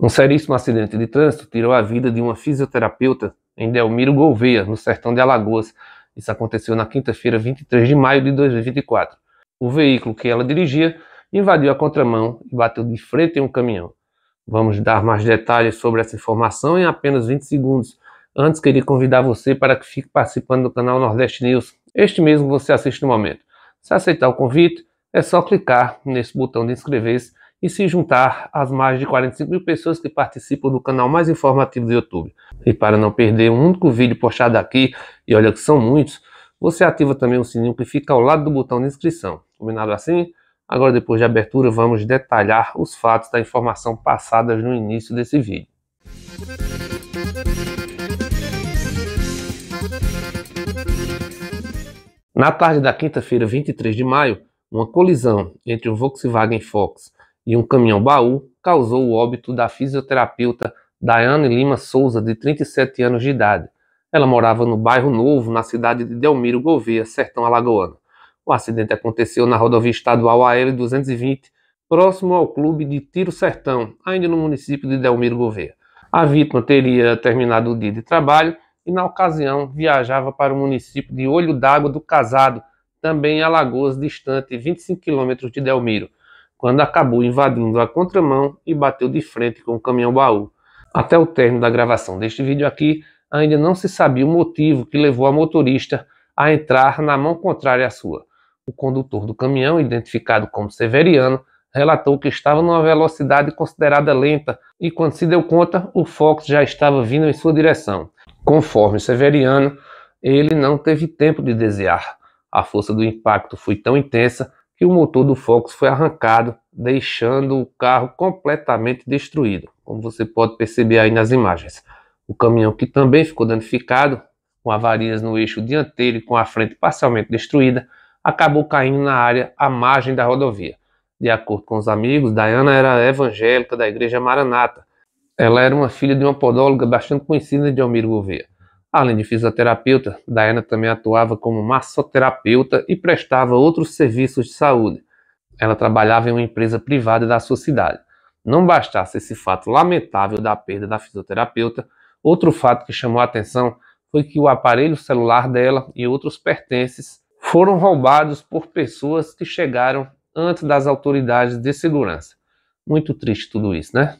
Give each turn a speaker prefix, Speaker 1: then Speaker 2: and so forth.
Speaker 1: Um seríssimo acidente de trânsito tirou a vida de uma fisioterapeuta em Delmiro Gouveia, no sertão de Alagoas. Isso aconteceu na quinta-feira, 23 de maio de 2024. O veículo que ela dirigia invadiu a contramão e bateu de frente em um caminhão. Vamos dar mais detalhes sobre essa informação em apenas 20 segundos. Antes, queria convidar você para que fique participando do canal Nordeste News. Este mesmo você assiste no momento. Se aceitar o convite, é só clicar nesse botão de inscrever-se e se juntar às mais de 45 mil pessoas que participam do canal mais informativo do YouTube. E para não perder um único vídeo postado aqui, e olha que são muitos, você ativa também o sininho que fica ao lado do botão de inscrição. Combinado assim? Agora, depois de abertura, vamos detalhar os fatos da informação passadas no início desse vídeo. Na tarde da quinta-feira, 23 de maio, uma colisão entre um Volkswagen Fox e um caminhão-baú causou o óbito da fisioterapeuta Daiane Lima Souza, de 37 anos de idade. Ela morava no bairro Novo, na cidade de Delmiro Gouveia, sertão alagoano. O acidente aconteceu na rodovia estadual AL 220, próximo ao clube de Tiro Sertão, ainda no município de Delmiro Gouveia. A vítima teria terminado o dia de trabalho e, na ocasião, viajava para o município de Olho d'Água do Casado, também em Alagoas, distante 25 quilômetros de Delmiro quando acabou invadindo a contramão e bateu de frente com o caminhão-baú. Até o término da gravação deste vídeo aqui, ainda não se sabia o motivo que levou a motorista a entrar na mão contrária à sua. O condutor do caminhão, identificado como Severiano, relatou que estava numa velocidade considerada lenta e, quando se deu conta, o Fox já estava vindo em sua direção. Conforme Severiano, ele não teve tempo de desear. A força do impacto foi tão intensa que o motor do Fox foi arrancado, deixando o carro completamente destruído, como você pode perceber aí nas imagens. O caminhão que também ficou danificado, com avarias no eixo dianteiro e com a frente parcialmente destruída, acabou caindo na área à margem da rodovia. De acordo com os amigos, Diana era evangélica da Igreja Maranata. Ela era uma filha de uma podóloga bastante conhecida de Almiro Gouveia. Além de fisioterapeuta, Diana também atuava como massoterapeuta e prestava outros serviços de saúde. Ela trabalhava em uma empresa privada da sua cidade. Não bastasse esse fato lamentável da perda da fisioterapeuta, outro fato que chamou a atenção foi que o aparelho celular dela e outros pertences foram roubados por pessoas que chegaram antes das autoridades de segurança. Muito triste tudo isso, né?